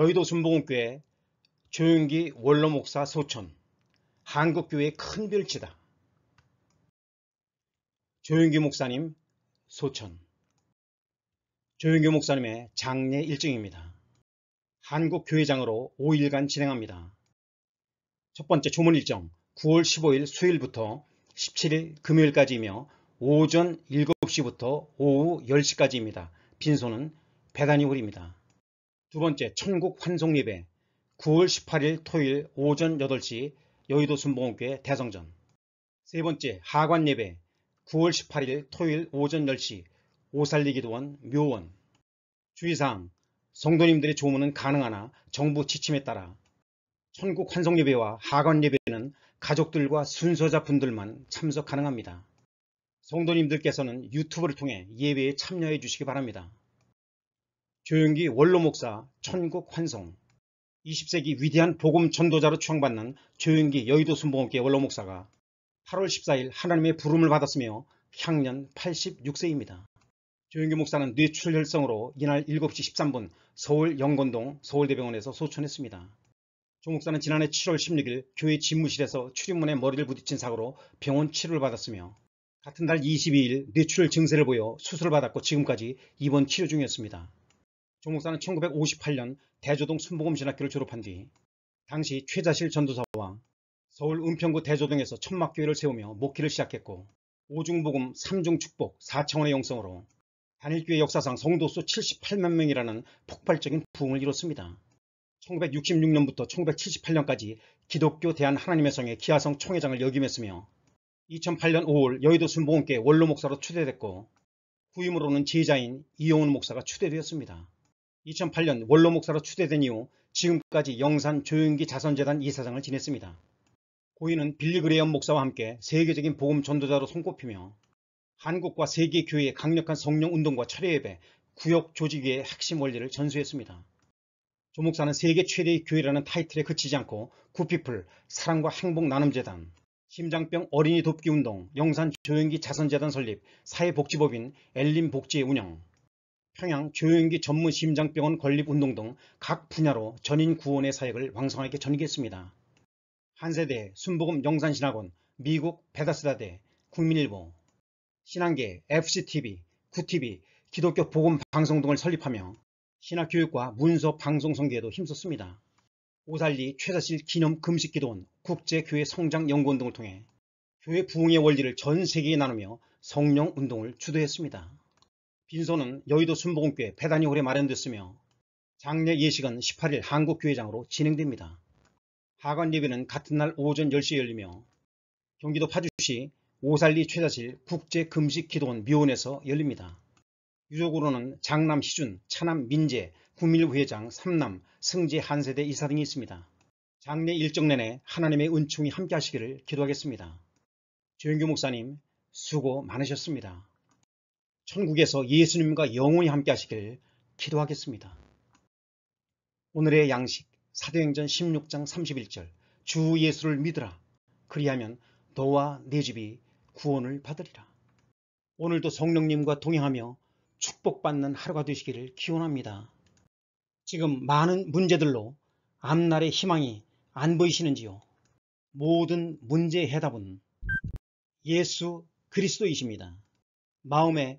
여의도 순복음교회 조윤기 원로목사 소천 한국교회큰 별치다. 조윤기 목사님 소천 조윤기 목사님의 장례 일정입니다. 한국교회장으로 5일간 진행합니다. 첫 번째 조문 일정 9월 15일 수요일부터 17일 금요일까지이며 오전 7시부터 오후 10시까지입니다. 빈소는 배단이 홀입니다. 두 번째 천국 환송예배 9월 18일 토요일 오전 8시 여의도 순봉음교회 대성전 세 번째 하관예배 9월 18일 토요일 오전 10시 오살리기도원 묘원 주의사항 성도님들의 조문은 가능하나 정부 지침에 따라 천국 환송예배와 하관예배는 가족들과 순서자분들만 참석 가능합니다. 성도님들께서는 유튜브를 통해 예배에 참여해 주시기 바랍니다. 조영기 원로 목사 천국 환송 20세기 위대한 복음 전도자로 추앙받는 조영기 여의도 순복음교 원로 목사가 8월 14일 하나님의 부름을 받았으며 향년 86세입니다. 조영기 목사는 뇌출혈성으로 이날 7시 13분 서울 영건동 서울대병원에서 소천했습니다. 조 목사는 지난해 7월 16일 교회 집무실에서 출입문에 머리를 부딪힌 사고로 병원 치료를 받았으며 같은 달 22일 뇌출혈 증세를 보여 수술을 받았고 지금까지 입원 치료 중이었습니다. 조목사는 1958년 대조동 순복음 신학교를 졸업한 뒤 당시 최자실 전도사와 서울 은평구 대조동에서 천막교회를 세우며 목회를 시작했고 오중복음 3중 축복 4차원의 영성으로 단일교회 역사상 성도수 78만 명이라는 폭발적인 부흥을 이뤘습니다. 1966년부터 1978년까지 기독교 대한 하나님의 성의 기아성 총회장을 역임했으며 2008년 5월 여의도 순복음교회 원로 목사로 추대됐고 후임으로는 제자인 이영훈 목사가 추대되었습니다. 2008년 원로 목사로 추대된 이후 지금까지 영산 조윤기 자선재단 이사장을 지냈습니다. 고인은 빌리 그레이엄 목사와 함께 세계적인 복음 전도자로 손꼽히며 한국과 세계 교회의 강력한 성령 운동과 철회 예배, 구역 조직의 핵심 원리를 전수했습니다. 조 목사는 세계 최대의 교회라는 타이틀에 그치지 않고 구피플, 사랑과 행복 나눔재단, 심장병 어린이 돕기 운동, 영산 조연기 자선재단 설립, 사회복지법인 엘린복지의 운영, 평양 조영기 전문 심장병원 건립운동 등 각 분야로 전인 구원의 사역을 왕성하게 전개했습니다. 한세대 순복음 영산신학원 미국 베다스다대 국민일보 신한계 FCTV 구TV 기독교 복음 방송 등을 설립하며 신학교육과 문서 방송 성계에도 힘썼습니다. 오살리 최사실 기념 금식기도원 국제교회 성장연구원 등을 통해 교회 부흥의 원리를 전 세계에 나누며 성령 운동을 주도했습니다. 빈소는 여의도 순복음교회 폐단이 홀에 마련됐으며 장례 예식은 18일 한국교회장으로 진행됩니다. 하관 예배는 같은 날 오전 10시에 열리며 경기도 파주시 오살리 최자실 국제금식기도원 묘원에서 열립니다. 유족으로는 장남 시준, 차남 민재, 국민회장 삼남, 승재 한세대 이사 등이 있습니다. 장례 일정 내내 하나님의 은총이 함께 하시기를 기도하겠습니다. 조영규 목사님 수고 많으셨습니다. 천국에서 예수님과 영원히 함께 하시길 기도하겠습니다. 오늘의 양식 사도행전 16장 31절 주 예수를 믿으라 그리하면 너와 네 집이 구원을 받으리라. 오늘도 성령님과 동행하며 축복받는 하루가 되시기를 기원합니다. 지금 많은 문제들로 앞날의 희망이 안 보이시는지요? 모든 문제의 해답은 예수 그리스도이십니다. 마음에